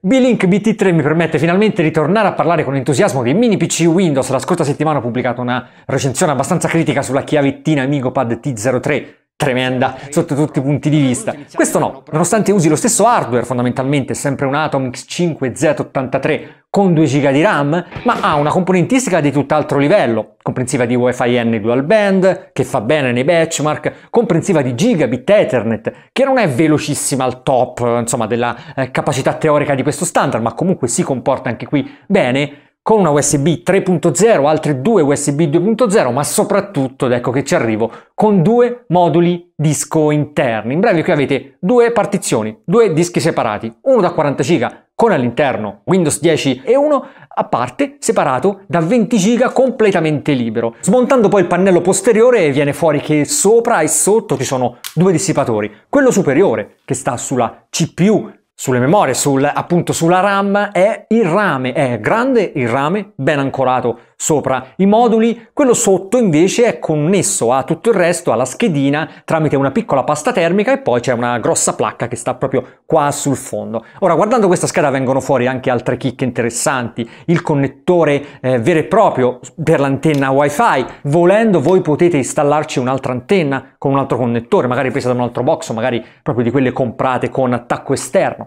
B-Link BT3 mi permette finalmente di tornare a parlare con entusiasmo dei mini PC Windows. La scorsa settimana ho pubblicato una recensione abbastanza critica sulla chiavettina AmigoPad T03, tremenda sotto tutti i punti di vista. Questo no, nonostante usi lo stesso hardware fondamentalmente, sempre un Atom X5 Z83, con 2 GB di RAM, ma ha una componentistica di tutt'altro livello, comprensiva di Wi-Fi N dual band, che fa bene nei benchmark, comprensiva di gigabit Ethernet, che non è velocissima al top, insomma, della eh, capacità teorica di questo standard, ma comunque si comporta anche qui bene, con una USB 3.0, altre due USB 2.0, ma soprattutto, ed ecco che ci arrivo, con due moduli disco interni. In breve qui avete due partizioni, due dischi separati, uno da 40 giga con all'interno Windows 10 e 1 a parte separato da 20 GB completamente libero. Smontando poi il pannello posteriore viene fuori che sopra e sotto ci sono due dissipatori, quello superiore che sta sulla CPU sulle memorie, sul, appunto sulla RAM, è il rame, è grande il rame, ben ancorato sopra i moduli, quello sotto invece è connesso a tutto il resto, alla schedina, tramite una piccola pasta termica e poi c'è una grossa placca che sta proprio qua sul fondo. Ora, guardando questa scheda vengono fuori anche altre chicche interessanti, il connettore eh, vero e proprio per l'antenna wifi, volendo voi potete installarci un'altra antenna con un altro connettore, magari presa da un altro box o magari proprio di quelle comprate con attacco esterno.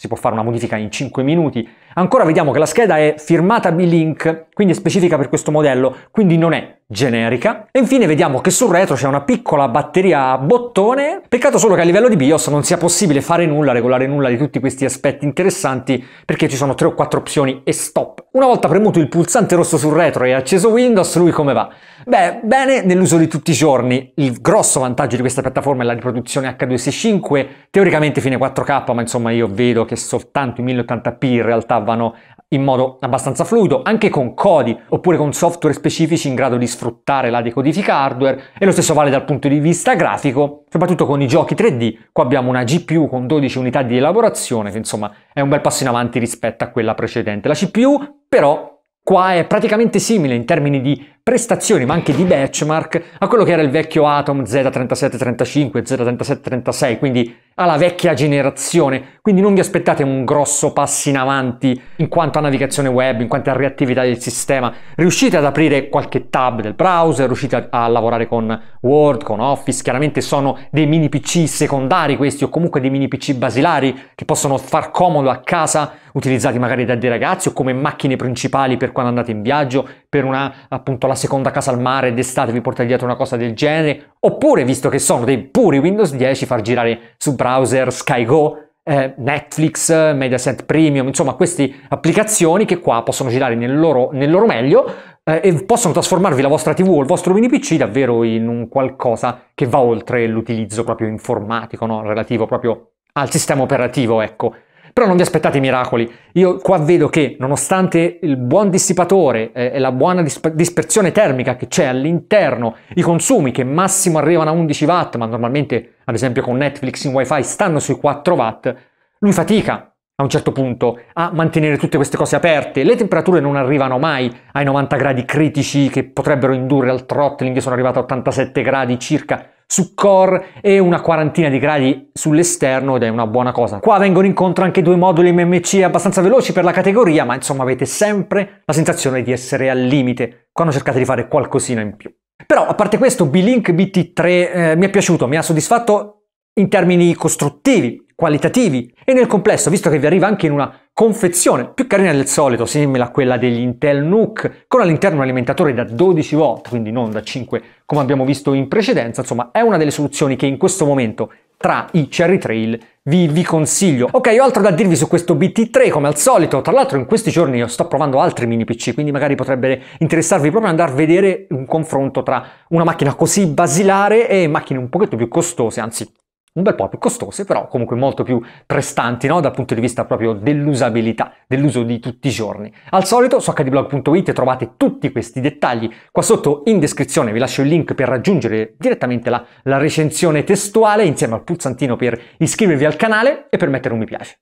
si può fare una modifica in 5 minuti. Ancora vediamo che la scheda è firmata B-Link, quindi è specifica per questo modello, quindi non è generica. E infine vediamo che sul retro c'è una piccola batteria a bottone. Peccato solo che a livello di BIOS non sia possibile fare nulla, regolare nulla di tutti questi aspetti interessanti, perché ci sono 3 o 4 opzioni e stop. Una volta premuto il pulsante rosso sul retro e acceso Windows, lui come va? Beh, bene nell'uso di tutti i giorni. Il grosso vantaggio di questa piattaforma è la riproduzione H265, teoricamente fine 4K, ma insomma io vedo che soltanto i 1080p in realtà vanno in modo abbastanza fluido, anche con codi oppure con software specifici in grado di sfruttare la decodifica hardware e lo stesso vale dal punto di vista grafico, soprattutto con i giochi 3D, qua abbiamo una GPU con 12 unità di elaborazione che insomma è un bel passo in avanti rispetto a quella precedente. La CPU però qua è praticamente simile in termini di prestazioni ma anche di benchmark a quello che era il vecchio Atom Z3735, Z3736, quindi alla vecchia generazione, quindi non vi aspettate un grosso passo in avanti in quanto a navigazione web, in quanto a reattività del sistema. Riuscite ad aprire qualche tab del browser, riuscite a, lavorare con Word, con Office, chiaramente sono dei mini PC secondari questi o comunque dei mini PC basilari che possono far comodo a casa, utilizzati magari da dei ragazzi o come macchine principali per quando andate in viaggio, per una appunto la seconda casa al mare d'estate vi portate dietro una cosa del genere Oppure, visto che sono dei puri Windows 10, far girare su browser SkyGo, eh, Netflix, Mediaset Premium, insomma queste applicazioni che qua possono girare nel loro, nel loro meglio eh, e possono trasformarvi la vostra TV o il vostro mini PC davvero in un qualcosa che va oltre l'utilizzo proprio informatico, no? relativo proprio al sistema operativo, ecco. Però non vi aspettate i miracoli. Io qua vedo che nonostante il buon dissipatore e la buona disp- dispersione termica che c'è all'interno, i consumi che massimo arrivano a 11 watt, ma normalmente ad esempio con Netflix in wifi stanno sui 4 watt, lui fatica a un certo punto a mantenere tutte queste cose aperte. Le temperature non arrivano mai ai 90 gradi critici che potrebbero indurre al throttling, sono arrivato a 87 gradi circa su core e una quarantina di gradi sull'esterno ed è una buona cosa. Qua vengono incontro anche due moduli MMC abbastanza veloci per la categoria, ma insomma avete sempre la sensazione di essere al limite quando cercate di fare qualcosina in più. Però a parte questo, B-Link BT3 eh, mi è piaciuto, mi ha soddisfatto in termini costruttivi qualitativi e nel complesso, visto che vi arriva anche in una confezione più carina del solito, simile a quella degli Intel Nook, con all'interno un alimentatore da 12 volt, quindi non da 5 come abbiamo visto in precedenza, insomma è una delle soluzioni che in questo momento tra i Cherry Trail vi, vi, consiglio. Ok, ho altro da dirvi su questo BT3 come al solito, tra l'altro in questi giorni io sto provando altri mini PC, quindi magari potrebbe interessarvi proprio andare a vedere un confronto tra una macchina così basilare e macchine un pochetto più costose, anzi un bel po' più costose, però comunque molto più prestanti no? dal punto di vista proprio dell'usabilità, dell'uso di tutti i giorni. Al solito su hdblog.it trovate tutti questi dettagli. Qua sotto in descrizione vi lascio il link per raggiungere direttamente la, la recensione testuale insieme al pulsantino per iscrivervi al canale e per mettere un mi piace.